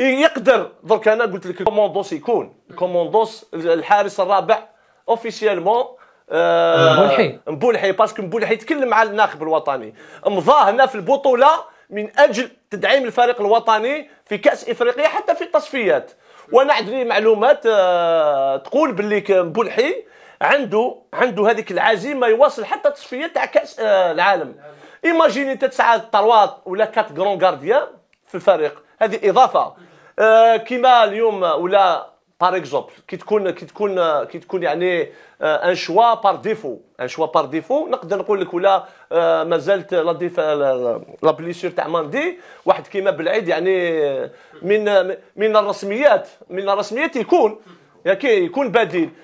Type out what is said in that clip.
إيه، يقدر درك انا قلت لك الكوموندوس يكون الكوموندوس الحارس الرابع اوفيسيالمون آه، مبولحي مبولحي باسكو مبولحي يتكلم مع الناخب الوطني مضى هنا في البطوله من اجل تدعيم الفريق الوطني في كاس افريقيا حتى في التصفيات وانا عندي معلومات آه، تقول باللي مبولحي عنده عنده هذيك العزيمه يواصل حتى التصفيات تاع كاس آه، العالم ايماجيني انت تسعى ولا كات كرون غارديان في الفريق هذه اضافه آه، كما اليوم ولا بار اكزومبل كي تكون كي تكون كي تكون يعني ان شوا بار ديفو ان شوا بار ديفو نقدر نقول لك ولا مازالت لا ديف لا بليسير تاع ماندي واحد كيما بالعيد يعني آه، من من الرسميات من الرسميات يكون يكون بديل